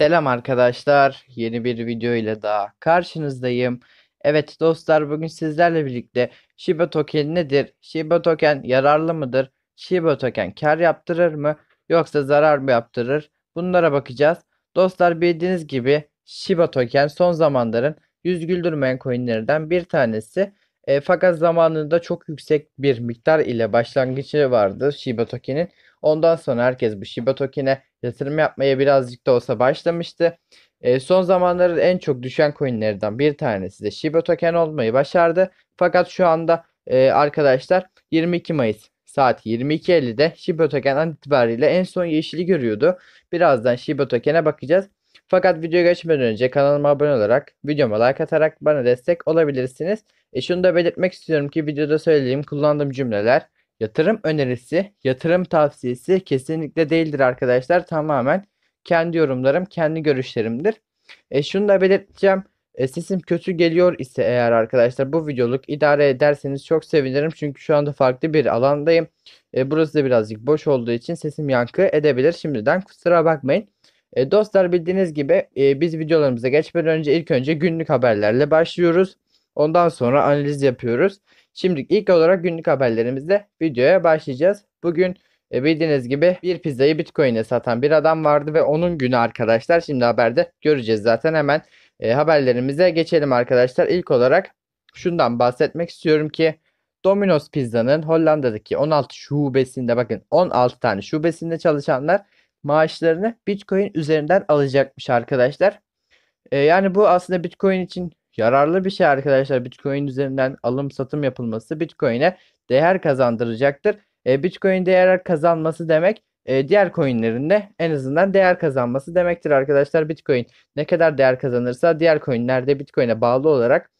Selam arkadaşlar. Yeni bir video ile daha karşınızdayım. Evet dostlar bugün sizlerle birlikte Shiba token nedir? Shiba token yararlı mıdır? Shiba token kar yaptırır mı? Yoksa zarar mı yaptırır? Bunlara bakacağız. Dostlar bildiğiniz gibi Shiba token son zamanların yüz güldürmeyen coinlerden bir tanesi. E, fakat zamanında çok yüksek bir miktar ile başlangıcı vardı Shiba token'in. Ondan sonra herkes bu Shiba token'e yatırım yapmaya birazcık da olsa başlamıştı. E, son zamanlarda en çok düşen coinlerden bir tanesi de Shiba token olmayı başardı. Fakat şu anda e, arkadaşlar 22 Mayıs saat 22.50'de Shiba token an itibariyle en son yeşili görüyordu. Birazdan Shiba token'e bakacağız. Fakat videoya geçmeden önce kanalıma abone olarak, videoma like atarak bana destek olabilirsiniz. E şunu da belirtmek istiyorum ki videoda söylediğim kullandığım cümleler Yatırım önerisi, yatırım tavsiyesi kesinlikle değildir arkadaşlar. Tamamen kendi yorumlarım, kendi görüşlerimdir. E, şunu da belirteceğim. E, sesim kötü geliyor ise eğer arkadaşlar bu videoluk idare ederseniz çok sevinirim. Çünkü şu anda farklı bir alandayım. E, burası da birazcık boş olduğu için sesim yankı edebilir. Şimdiden kusura bakmayın. E, dostlar bildiğiniz gibi e, biz videolarımıza geçmeden önce ilk önce günlük haberlerle başlıyoruz. Ondan sonra analiz yapıyoruz. Şimdi ilk olarak günlük haberlerimizde videoya başlayacağız. Bugün e, bildiğiniz gibi bir pizzayı Bitcoin'e satan bir adam vardı ve onun günü arkadaşlar. Şimdi haberde göreceğiz zaten hemen e, haberlerimize geçelim arkadaşlar. İlk olarak şundan bahsetmek istiyorum ki Domino's Pizza'nın Hollanda'daki 16 şubesinde bakın 16 tane şubesinde çalışanlar maaşlarını Bitcoin üzerinden alacakmış arkadaşlar. E, yani bu aslında Bitcoin için yararlı bir şey arkadaşlar Bitcoin üzerinden alım satım yapılması Bitcoin'e değer kazandıracaktır. E, Bitcoin değer kazanması demek e, diğer coinlerin de en azından değer kazanması demektir arkadaşlar. Bitcoin ne kadar değer kazanırsa diğer coinler de Bitcoin'e bağlı olarak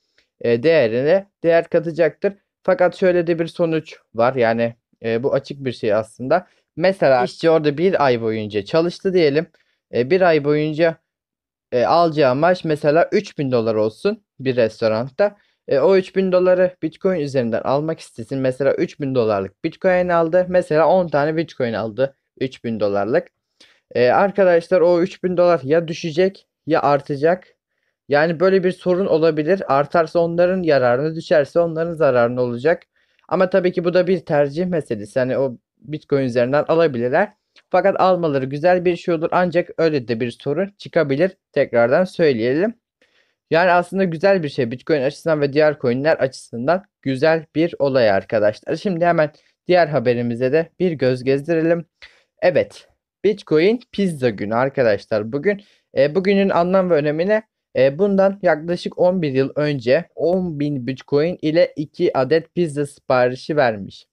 e, değerine değer katacaktır. Fakat şöyle de bir sonuç var yani e, bu açık bir şey aslında. Mesela işçi orada bir ay boyunca çalıştı diyelim. E, bir ay boyunca e, alacağı maaş mesela 3000 dolar olsun bir restoranda. E, o 3000 doları Bitcoin üzerinden almak istesin. Mesela 3000 dolarlık Bitcoin aldı. Mesela 10 tane Bitcoin aldı 3000 dolarlık. E, arkadaşlar o 3000 dolar ya düşecek ya artacak. Yani böyle bir sorun olabilir. Artarsa onların yararını düşerse onların zararını olacak. Ama tabii ki bu da bir tercih meselesi. Yani o Bitcoin üzerinden alabilirler. Fakat almaları güzel bir şey olur ancak öyle de bir sorun çıkabilir. Tekrardan söyleyelim. Yani aslında güzel bir şey Bitcoin açısından ve diğer coinler açısından güzel bir olay arkadaşlar. Şimdi hemen diğer haberimize de bir göz gezdirelim. Evet Bitcoin pizza günü arkadaşlar bugün. E, bugünün anlam ve önemine e, bundan yaklaşık 11 yıl önce 10.000 Bitcoin ile 2 adet pizza siparişi vermiş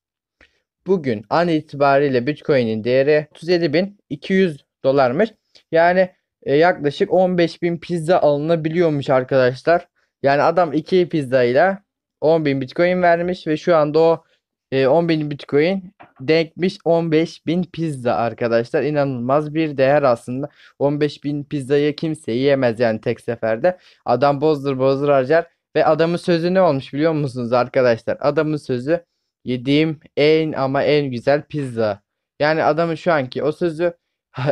bugün an itibariyle Bitcoin'in değeri 37.200 dolarmış. Yani e, yaklaşık 15.000 pizza alınabiliyormuş arkadaşlar. Yani adam 2 pizzayla 10.000 Bitcoin vermiş ve şu anda o e, 10.000 Bitcoin denkmiş 15.000 pizza arkadaşlar. İnanılmaz bir değer aslında. 15.000 pizzayı kimse yiyemez yani tek seferde. Adam bozdur bozdur harcar ve adamın sözü ne olmuş biliyor musunuz arkadaşlar? Adamın sözü Yediğim en ama en güzel pizza. Yani adamın şu anki o sözü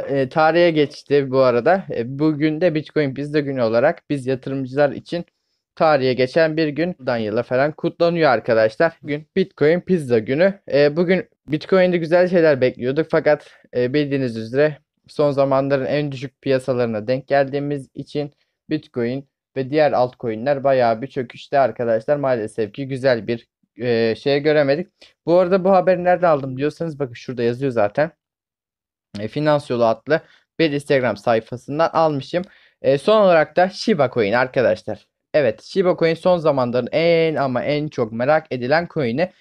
e, tarihe geçti bu arada. E, bugün de Bitcoin Pizza Günü olarak biz yatırımcılar için tarihe geçen bir gün buradan yıla falan kutlanıyor arkadaşlar. Bugün Bitcoin Pizza Günü. E, bugün Bitcoin'de güzel şeyler bekliyorduk fakat e, bildiğiniz üzere son zamanların en düşük piyasalarına denk geldiğimiz için Bitcoin ve diğer altcoin'ler bayağı bir çöküşte arkadaşlar. Maalesef ki güzel bir e, şeye göremedik. Bu arada bu haberi nerede aldım diyorsanız bakın şurada yazıyor zaten. E, Finans Yolu adlı bir Instagram sayfasından almışım. E, son olarak da Shiba Coin arkadaşlar. Evet Shiba Coin son zamanların en ama en çok merak edilen coin'i.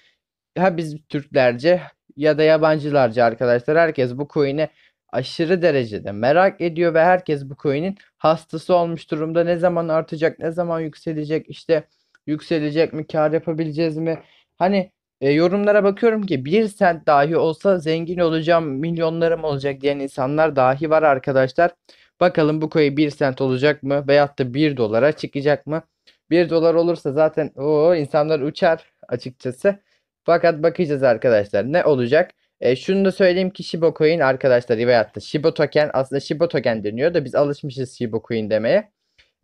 Ha biz Türklerce ya da yabancılarca arkadaşlar herkes bu coin'i aşırı derecede merak ediyor ve herkes bu coin'in hastası olmuş durumda. Ne zaman artacak, ne zaman yükselecek işte Yükselecek mi? Kar yapabileceğiz mi? Hani e, yorumlara bakıyorum ki bir sent dahi olsa zengin olacağım, milyonlarım olacak diyen insanlar dahi var arkadaşlar. Bakalım bu koyu bir sent olacak mı veyahut da bir dolara çıkacak mı? Bir dolar olursa zaten o insanlar uçar açıkçası. Fakat bakacağız arkadaşlar ne olacak? E, şunu da söyleyeyim ki Shiba Coin arkadaşlar veyahut da Shiba Token aslında Shiba Token deniyor da biz alışmışız Shiba Coin demeye.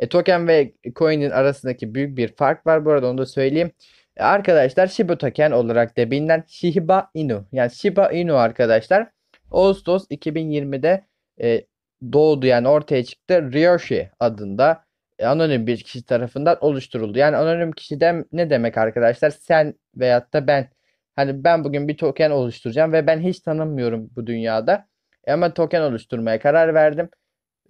E, token ve coin'in arasındaki büyük bir fark var. Bu arada onu da söyleyeyim. E, arkadaşlar Shiba token olarak da bilinen Shiba Inu. Yani Shiba Inu arkadaşlar Ağustos 2020'de e, doğdu yani ortaya çıktı. Ryoshi adında e, anonim bir kişi tarafından oluşturuldu. Yani anonim kişi de ne demek arkadaşlar? Sen veyahut da ben. Hani ben bugün bir token oluşturacağım ve ben hiç tanımıyorum bu dünyada. E, ama token oluşturmaya karar verdim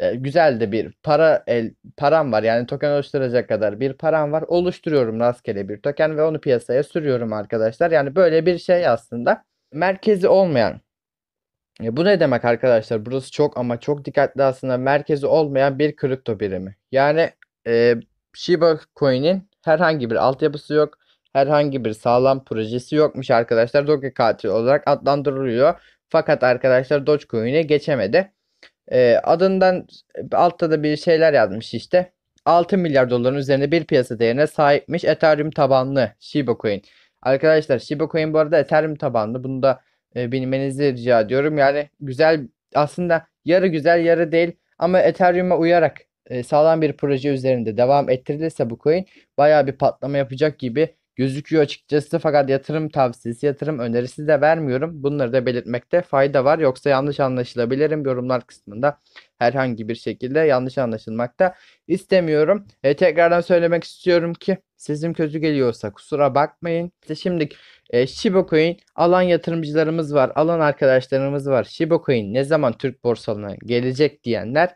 e, güzel de bir para el, param var. Yani token oluşturacak kadar bir param var. Oluşturuyorum rastgele bir token ve onu piyasaya sürüyorum arkadaşlar. Yani böyle bir şey aslında. Merkezi olmayan e, bu ne demek arkadaşlar? Burası çok ama çok dikkatli aslında merkezi olmayan bir kripto birimi. Yani e, Shiba Coin'in herhangi bir altyapısı yok. Herhangi bir sağlam projesi yokmuş arkadaşlar. Doge katil olarak adlandırılıyor. Fakat arkadaşlar Dogecoin'e geçemedi. Ee, e, adından altta da bir şeyler yazmış işte. 6 milyar doların üzerinde bir piyasa değerine sahipmiş Ethereum tabanlı Shiba Coin. Arkadaşlar Shiba Coin bu arada Ethereum tabanlı. Bunu da e, bilmenizi rica ediyorum. Yani güzel aslında yarı güzel yarı değil ama Ethereum'a uyarak e, sağlam bir proje üzerinde devam ettirilirse bu coin baya bir patlama yapacak gibi gözüküyor açıkçası fakat yatırım tavsiyesi, yatırım önerisi de vermiyorum. Bunları da belirtmekte fayda var. Yoksa yanlış anlaşılabilirim. Yorumlar kısmında herhangi bir şekilde yanlış anlaşılmakta istemiyorum. E, tekrardan söylemek istiyorum ki sizin kötü geliyorsa kusura bakmayın. İşte şimdi e, Shiba Coin alan yatırımcılarımız var, alan arkadaşlarımız var. Shiba Coin ne zaman Türk borsalarına gelecek diyenler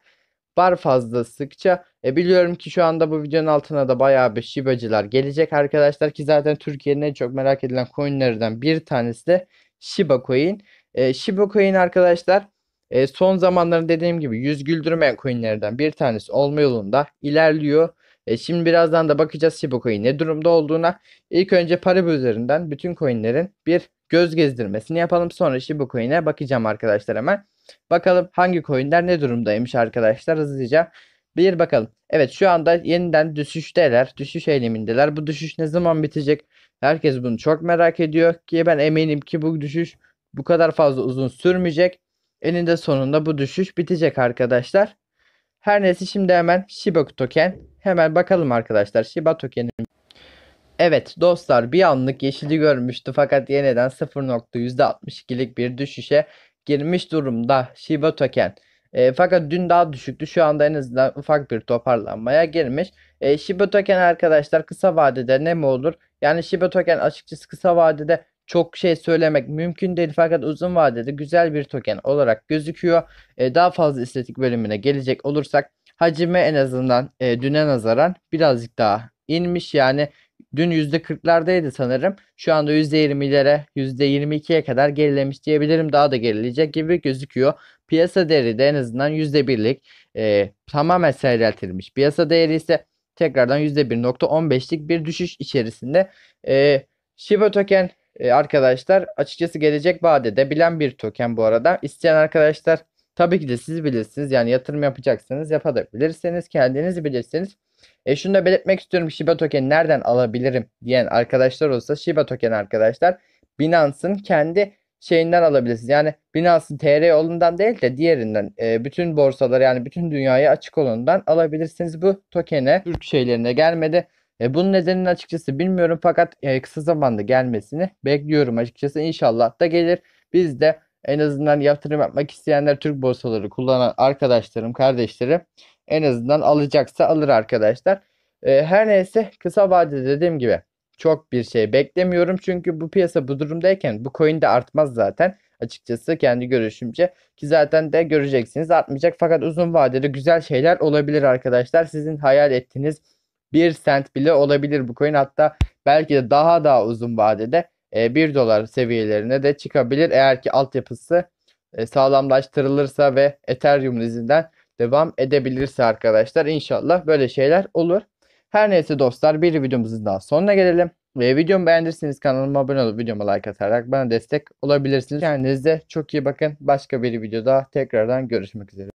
var fazla sıkça. E biliyorum ki şu anda bu videonun altına da bayağı bir şibacılar gelecek arkadaşlar ki zaten Türkiye'nin en çok merak edilen coinlerden bir tanesi de Shiba Coin. E, Shiba Coin arkadaşlar e, son zamanların dediğim gibi yüz güldürmeyen coinlerden bir tanesi olma yolunda ilerliyor. E, şimdi birazdan da bakacağız Shiba Coin ne durumda olduğuna. İlk önce Paribu üzerinden bütün coinlerin bir göz gezdirmesini yapalım. Sonra Shiba Coin'e bakacağım arkadaşlar hemen. Bakalım hangi coinler ne durumdaymış arkadaşlar hızlıca. Bir bakalım. Evet şu anda yeniden düşüşteler. Düşüş eğilimindeler. Bu düşüş ne zaman bitecek? Herkes bunu çok merak ediyor ki ben eminim ki bu düşüş bu kadar fazla uzun sürmeyecek. Eninde sonunda bu düşüş bitecek arkadaşlar. Her neyse şimdi hemen Shiba token. Hemen bakalım arkadaşlar Shiba token'in. Evet dostlar bir anlık yeşili görmüştü fakat yeniden 0.62'lik bir düşüşe girmiş durumda Shiba token. E, fakat dün daha düşüktü. Şu anda en azından ufak bir toparlanmaya girmiş. E, Shiba token arkadaşlar kısa vadede ne mi olur? Yani Shiba token açıkçası kısa vadede çok şey söylemek mümkün değil fakat uzun vadede güzel bir token olarak gözüküyor. E, daha fazla istatik bölümüne gelecek olursak hacime en azından e, düne nazaran birazcık daha inmiş yani Dün %40'lardaydı sanırım. Şu anda %20'lere, %22'ye kadar gerilemiş diyebilirim. Daha da gerileyecek gibi gözüküyor. Piyasa değeri de en azından %1'lik e, tamamen seyreltilmiş. Piyasa değeri ise tekrardan %1.15'lik bir düşüş içerisinde. E, Shiba token e, arkadaşlar açıkçası gelecek vadede bilen bir token bu arada. İsteyen arkadaşlar Tabii ki de siz bilirsiniz. Yani yatırım yapacaksanız yapabilirsiniz. Kendiniz bilirsiniz. E şunu da belirtmek istiyorum. Shiba token nereden alabilirim diyen arkadaşlar olsa Shiba token arkadaşlar Binance'ın kendi şeyinden alabilirsiniz. Yani Binance'ın TR olundan değil de diğerinden e, bütün borsalar yani bütün dünyaya açık olundan alabilirsiniz. Bu tokene Türk şeylerine gelmedi. E, bunun nedenini açıkçası bilmiyorum fakat e, kısa zamanda gelmesini bekliyorum açıkçası. İnşallah da gelir. Biz de en azından yatırım yapmak isteyenler Türk borsaları kullanan arkadaşlarım, kardeşlerim en azından alacaksa alır arkadaşlar. Ee, her neyse kısa vadede dediğim gibi çok bir şey beklemiyorum. Çünkü bu piyasa bu durumdayken bu coin de artmaz zaten. Açıkçası kendi görüşümce ki zaten de göreceksiniz artmayacak fakat uzun vadede güzel şeyler olabilir arkadaşlar. Sizin hayal ettiğiniz 1 sent bile olabilir bu coin hatta belki de daha daha uzun vadede e, 1 dolar seviyelerine de çıkabilir. Eğer ki altyapısı e, sağlamlaştırılırsa ve Ethereum izinden devam edebilirse arkadaşlar inşallah böyle şeyler olur. Her neyse dostlar bir videomuzun daha sonuna gelelim. Ve videomu beğendirseniz kanalıma abone olup videoma like atarak bana destek olabilirsiniz. Kendinize çok iyi bakın. Başka bir videoda tekrardan görüşmek üzere.